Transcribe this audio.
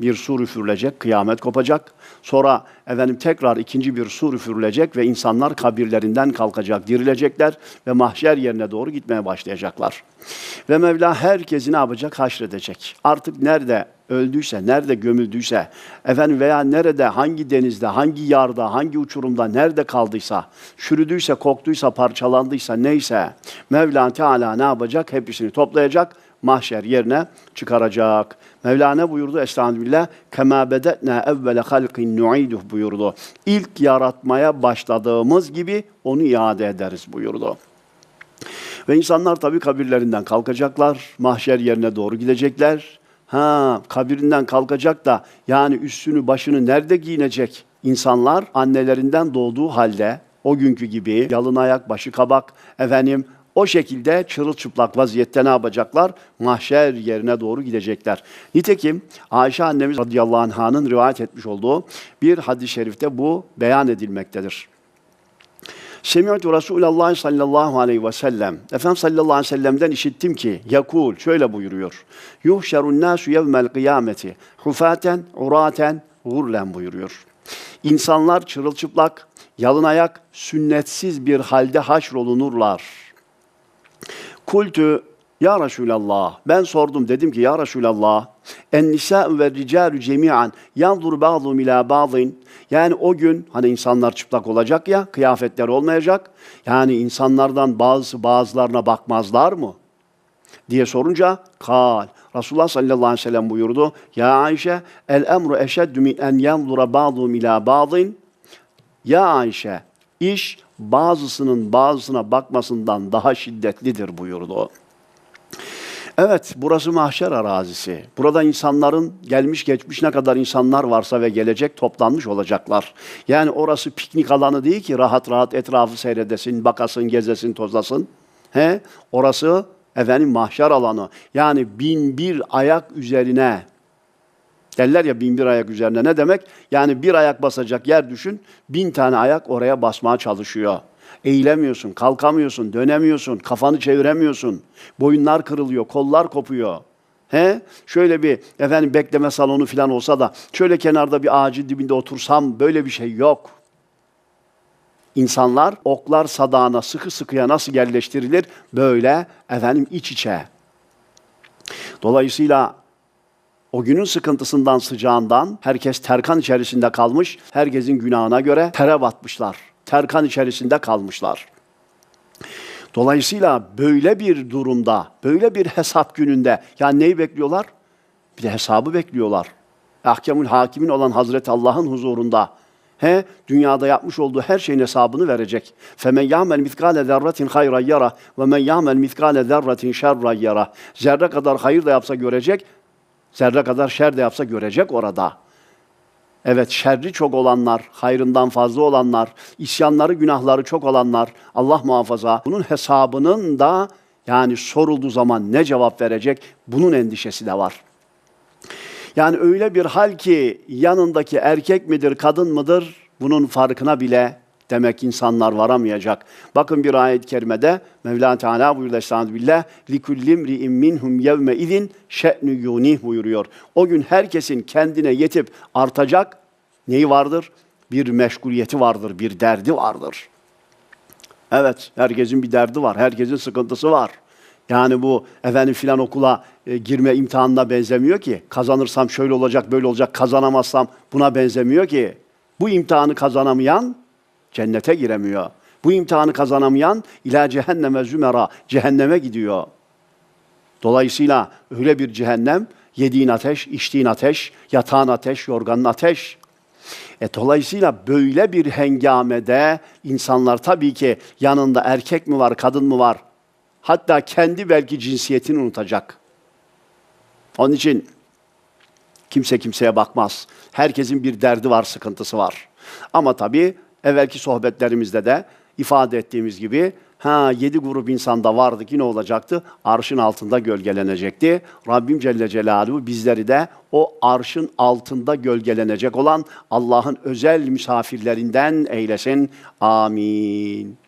bir sur üfürülecek, kıyamet kopacak. Sonra efendim tekrar ikinci bir sur üfürülecek ve insanlar kabirlerinden kalkacak, dirilecekler ve mahşer yerine doğru gitmeye başlayacaklar. Ve Mevla herkesi ne yapacak? Haşredecek. Artık nerede öldüyse, nerede gömüldüyse, efendim veya nerede, hangi denizde, hangi yarda, hangi uçurumda, nerede kaldıysa, çürüdüyse, koktuysa, parçalandıysa, neyse Mevla Teala ne yapacak? Hepsini toplayacak mahşer yerine çıkaracak. Mevlana buyurdu Estağfirullah kema bedetna evvele halkin nuiduh buyurdu. İlk yaratmaya başladığımız gibi onu iade ederiz buyurdu. Ve insanlar tabii kabirlerinden kalkacaklar, mahşer yerine doğru gidecekler. Ha, kabirinden kalkacak da yani üstünü başını nerede giyinecek? insanlar? annelerinden doğduğu halde o günkü gibi yalın ayak, başı kabak, efendim o şekilde çırılçıplak vaziyette ne yapacaklar? Mahşer yerine doğru gidecekler. Nitekim Ayşe annemiz radıyallahu anh'ın rivayet etmiş olduğu bir hadis-i şerifte bu beyan edilmektedir. Semi'tu Resulallah sallallahu aleyhi ve sellem. Efendimiz sallallahu aleyhi ve sellem'den işittim ki yakul şöyle buyuruyor. Yuhşerun nasu yevmel kıyameti hufaten uraten gurlen buyuruyor. İnsanlar çırılçıplak, yalın ayak, sünnetsiz bir halde haşrolunurlar.'' Kultu ya Resulallah ben sordum dedim ki ya Resulallah en nisa ve ricalu cemian yanzur ba'dhum ila ba'din yani o gün hani insanlar çıplak olacak ya kıyafetler olmayacak yani insanlardan bazı bazılarına bakmazlar mı diye sorunca kal Resulullah sallallahu aleyhi ve sellem buyurdu ya Ayşe el emru eşeddu min en yanzura ba'dhum ila ba'din ya Ayşe İş bazısının bazısına bakmasından daha şiddetlidir buyurdu Evet, burası mahşer arazisi. Burada insanların gelmiş geçmiş ne kadar insanlar varsa ve gelecek toplanmış olacaklar. Yani orası piknik alanı değil ki rahat rahat etrafı seyredesin, bakasın, gezesin, tozlasın. He? Orası efendim mahşer alanı. Yani bin bir ayak üzerine Derler ya bin bir ayak üzerinde ne demek? Yani bir ayak basacak yer düşün, bin tane ayak oraya basmaya çalışıyor. Eğilemiyorsun, kalkamıyorsun, dönemiyorsun, kafanı çeviremiyorsun. Boyunlar kırılıyor, kollar kopuyor. He? Şöyle bir efendim bekleme salonu falan olsa da şöyle kenarda bir ağacın dibinde otursam böyle bir şey yok. İnsanlar oklar sadağına sıkı sıkıya nasıl yerleştirilir? Böyle efendim iç içe. Dolayısıyla o günün sıkıntısından, sıcağından herkes terkan içerisinde kalmış. Herkesin günahına göre tere batmışlar. Terkan içerisinde kalmışlar. Dolayısıyla böyle bir durumda, böyle bir hesap gününde yani neyi bekliyorlar? Bir de hesabı bekliyorlar. Ahkemül hakimin olan Hazreti Allah'ın huzurunda. He, dünyada yapmış olduğu her şeyin hesabını verecek. Femen ya'mel mitkale zerratin hayra yara ve men ya'mel mitkale zerratin şerra yara. Zerre kadar hayır da yapsa görecek, Zerre kadar şer de yapsa görecek orada. Evet şerri çok olanlar, hayrından fazla olanlar, isyanları, günahları çok olanlar Allah muhafaza bunun hesabının da yani sorulduğu zaman ne cevap verecek bunun endişesi de var. Yani öyle bir hal ki yanındaki erkek midir, kadın mıdır bunun farkına bile Demek insanlar varamayacak. Bakın bir ayet-i kerimede Mevla Teala buyurdu Estağfirullah. لِكُلِّمْ رِئِمْ مِنْهُمْ يَوْمَ اِذٍ شَأْنُ يُغْنِهِ buyuruyor. O gün herkesin kendine yetip artacak neyi vardır? Bir meşguliyeti vardır, bir derdi vardır. Evet, herkesin bir derdi var, herkesin sıkıntısı var. Yani bu efendim filan okula e, girme imtihanına benzemiyor ki. Kazanırsam şöyle olacak, böyle olacak, kazanamazsam buna benzemiyor ki. Bu imtihanı kazanamayan Cennete giremiyor. Bu imtihanı kazanamayan ila cehenneme zümera cehenneme gidiyor. Dolayısıyla öyle bir cehennem yediğin ateş, içtiğin ateş, yatağın ateş, yorganın ateş. E, dolayısıyla böyle bir hengamede insanlar tabii ki yanında erkek mi var, kadın mı var? Hatta kendi belki cinsiyetini unutacak. Onun için kimse kimseye bakmaz. Herkesin bir derdi var, sıkıntısı var. Ama tabii evvelki sohbetlerimizde de ifade ettiğimiz gibi ha yedi grup insanda vardı ki ne olacaktı? Arşın altında gölgelenecekti. Rabbim Celle Celaluhu bizleri de o arşın altında gölgelenecek olan Allah'ın özel misafirlerinden eylesin. Amin.